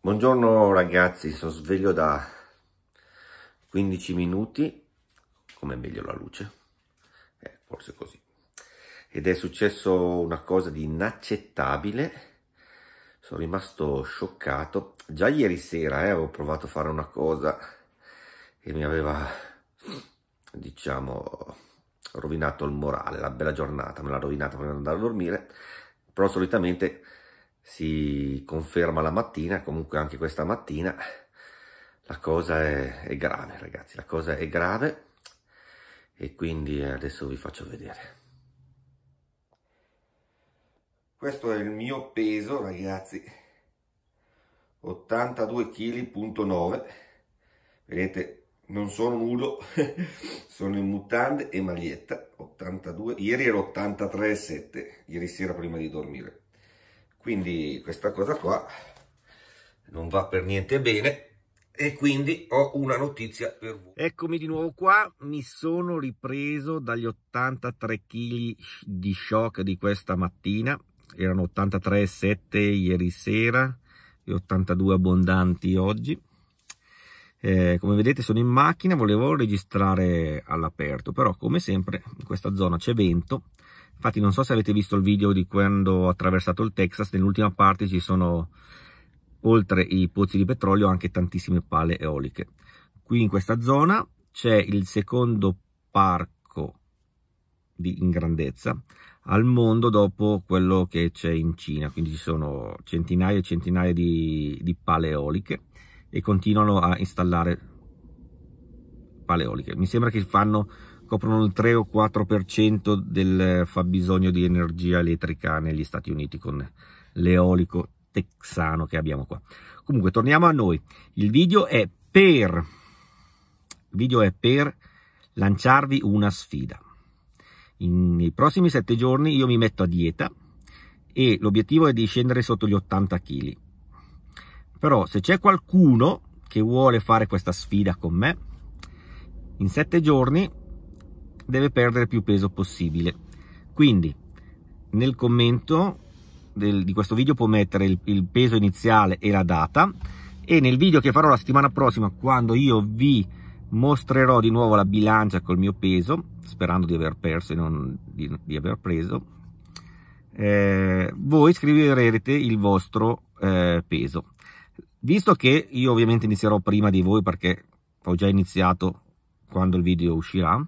Buongiorno ragazzi, sono sveglio da 15 minuti, come meglio la luce, eh, forse così, ed è successo una cosa di inaccettabile, sono rimasto scioccato, già ieri sera eh, avevo provato a fare una cosa che mi aveva, diciamo, rovinato il morale, la bella giornata, me l'ha rovinata prima di andare a dormire, però solitamente si conferma la mattina, comunque anche questa mattina la cosa è, è grave ragazzi, la cosa è grave e quindi adesso vi faccio vedere. Questo è il mio peso ragazzi, 82 kg.9 vedete non sono nudo sono in mutande e maglietta 82 ieri ero 83,7 ieri sera prima di dormire quindi questa cosa qua non va per niente bene e quindi ho una notizia per voi. Eccomi di nuovo qua, mi sono ripreso dagli 83 kg di shock di questa mattina, erano 83,7 ieri sera e 82 abbondanti oggi. Eh, come vedete sono in macchina, volevo registrare all'aperto, però come sempre in questa zona c'è vento Infatti non so se avete visto il video di quando ho attraversato il Texas, nell'ultima parte ci sono oltre i pozzi di petrolio anche tantissime pale eoliche. Qui in questa zona c'è il secondo parco di, in grandezza al mondo dopo quello che c'è in Cina, quindi ci sono centinaia e centinaia di, di pale eoliche e continuano a installare pale eoliche. Mi sembra che fanno coprono il 3 o 4% del fabbisogno di energia elettrica negli Stati Uniti con l'eolico texano che abbiamo qua. Comunque torniamo a noi, il video è per, video è per lanciarvi una sfida. In, nei prossimi 7 giorni io mi metto a dieta e l'obiettivo è di scendere sotto gli 80 kg. Però se c'è qualcuno che vuole fare questa sfida con me, in sette giorni deve perdere più peso possibile. Quindi nel commento del, di questo video può mettere il, il peso iniziale e la data e nel video che farò la settimana prossima quando io vi mostrerò di nuovo la bilancia col mio peso sperando di aver perso e non di, di aver preso eh, voi scriverete il vostro eh, peso visto che io ovviamente inizierò prima di voi perché ho già iniziato quando il video uscirà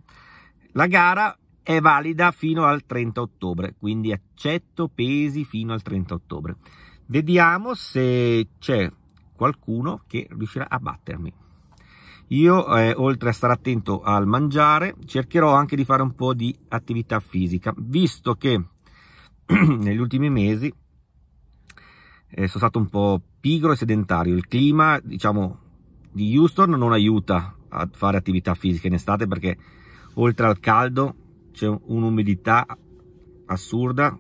la gara è valida fino al 30 ottobre, quindi accetto pesi fino al 30 ottobre. Vediamo se c'è qualcuno che riuscirà a battermi. Io, eh, oltre a stare attento al mangiare, cercherò anche di fare un po' di attività fisica, visto che negli ultimi mesi eh, sono stato un po' pigro e sedentario. Il clima, diciamo, di Houston non aiuta a fare attività fisica in estate perché oltre al caldo c'è un'umidità assurda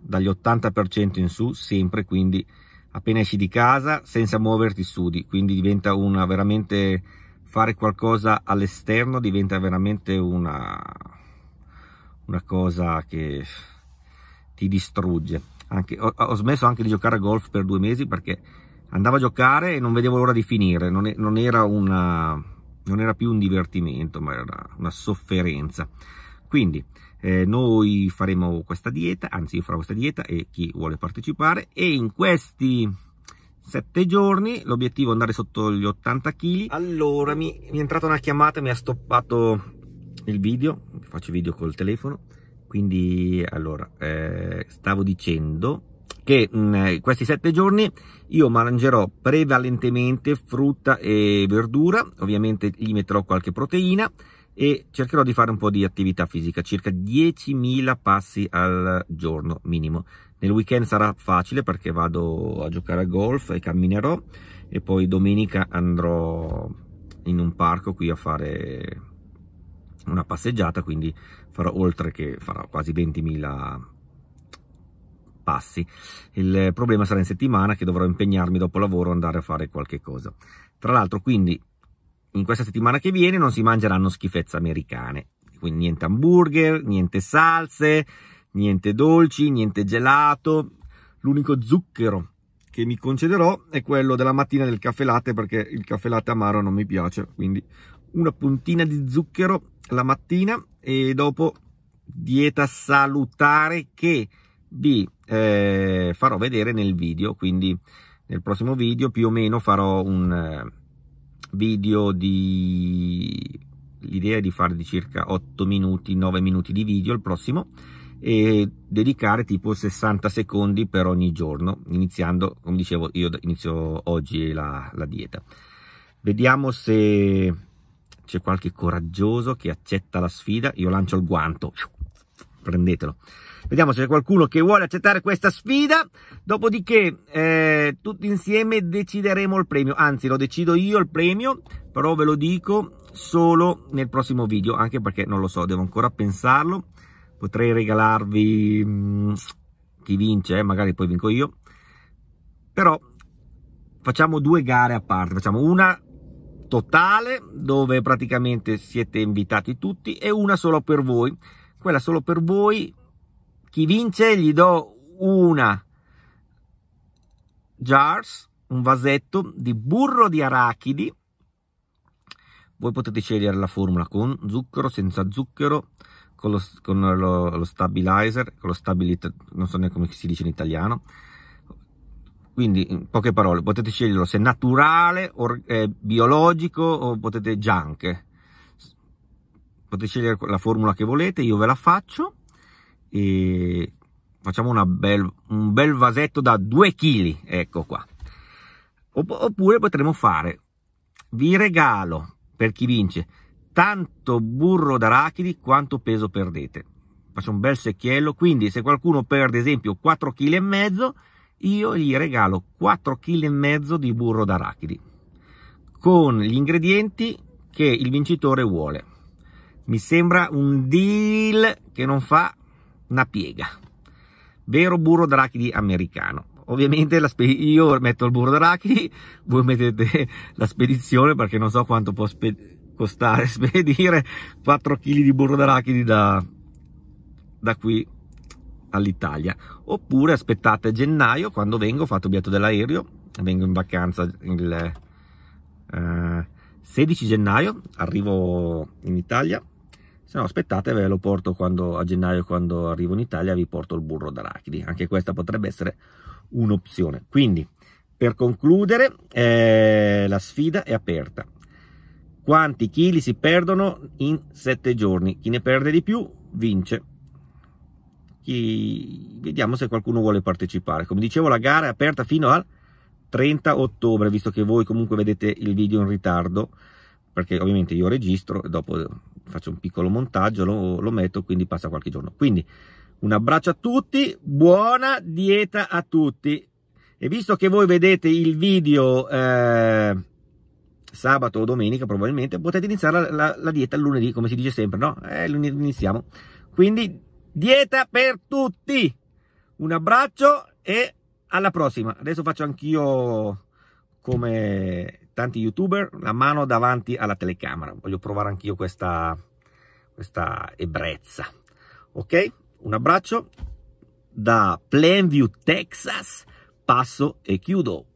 dagli 80% in su sempre quindi appena esci di casa senza muoverti sudi quindi diventa una veramente fare qualcosa all'esterno diventa veramente una una cosa che ti distrugge anche, ho, ho, smesso anche di giocare a golf per due mesi perché andavo a giocare e non vedevo l'ora di finire non, è, non era una non era più un divertimento, ma era una sofferenza. Quindi eh, noi faremo questa dieta, anzi io farò questa dieta e chi vuole partecipare e in questi sette giorni, l'obiettivo è andare sotto gli 80 kg. Allora mi, mi, è entrata una chiamata, mi ha stoppato il video, faccio video col telefono, quindi allora eh, stavo dicendo che in mm, eh, questi sette giorni io mangerò prevalentemente frutta e verdura, ovviamente gli metterò qualche proteina e cercherò di fare un po' di attività fisica, circa 10.000 passi al giorno minimo. Nel weekend sarà facile perché vado a giocare a golf e camminerò e poi domenica andrò in un parco qui a fare una passeggiata, quindi farò oltre che farò quasi 20.000 passi passi. Il problema sarà in settimana che dovrò impegnarmi dopo lavoro andare a fare qualche cosa. Tra l'altro, quindi, in questa settimana che viene non si mangeranno schifezze americane. Quindi niente hamburger, niente salse, niente dolci, niente gelato. L'unico zucchero che mi concederò è quello della mattina del caffè latte perché il caffè latte amaro non mi piace. Quindi una puntina di zucchero la mattina e dopo dieta salutare che vi eh, farò vedere nel video, quindi nel prossimo video più o meno farò un eh, video di... l'idea di fare di circa 8 minuti, 9 minuti di video il prossimo e dedicare tipo 60 secondi per ogni giorno, iniziando, come dicevo, io inizio oggi la, la dieta. Vediamo se c'è qualche coraggioso che accetta la sfida, io lancio il guanto prendetelo. Vediamo se c'è qualcuno che vuole accettare questa sfida. Dopodiché, eh, tutti insieme decideremo il premio. Anzi, lo decido io il premio, però ve lo dico solo nel prossimo video, anche perché non lo so, devo ancora pensarlo. Potrei regalarvi mh, mm, chi vince, eh, magari poi vinco io. Però facciamo due gare a parte, facciamo una totale dove praticamente siete invitati tutti e una solo per voi quella solo per voi. Chi vince gli do una jars, un vasetto di burro di arachidi. Voi potete scegliere la formula con zucchero, senza zucchero, con lo, con lo, lo stabilizer, con lo stabilizzatore, non so neanche come si dice in italiano. Quindi, in poche parole, potete sceglierlo se naturale, or, eh, biologico o potete junk potete scegliere la formula che volete, io ve la faccio e facciamo bel, un bel vasetto da 2 kg, ecco qua. Oppure potremmo fare, vi regalo per chi vince, tanto burro d'arachidi quanto peso perdete. Faccio un bel secchiello, quindi se qualcuno perde ad esempio 4 kg e mezzo, io gli regalo 4 kg e mezzo di burro d'arachidi con gli ingredienti che il vincitore vuole. Mi sembra un deal che non fa una piega. Vero burro d'arachidi americano. Ovviamente io metto il burro d'arachidi, voi mettete la spedizione perché non so quanto può costare spedire 4 kg di burro d'arachidi da, da qui all'Italia. Oppure aspettate gennaio, quando vengo, ho fatto il biglietto dell'aereo, vengo in vacanza il eh, 16 gennaio, arrivo in Italia, se no aspettate ve lo porto quando, a gennaio quando arrivo in Italia vi porto il burro d'arachidi anche questa potrebbe essere un'opzione quindi per concludere eh, la sfida è aperta quanti chili si perdono in sette giorni chi ne perde di più vince chi... vediamo se qualcuno vuole partecipare come dicevo la gara è aperta fino al 30 ottobre visto che voi comunque vedete il video in ritardo perché ovviamente io registro e dopo faccio un piccolo montaggio, lo, lo metto, quindi passa qualche giorno. Quindi un abbraccio a tutti, buona dieta a tutti. E visto che voi vedete il video eh, sabato o domenica probabilmente, potete iniziare la, la, la dieta lunedì, come si dice sempre, no? Eh, iniziamo. Quindi dieta per tutti! Un abbraccio e alla prossima. Adesso faccio anch'io come tanti youtuber, la mano davanti alla telecamera. Voglio provare anch'io questa, questa ebbrezza. Ok? Un abbraccio da Plainview, Texas. Passo e chiudo.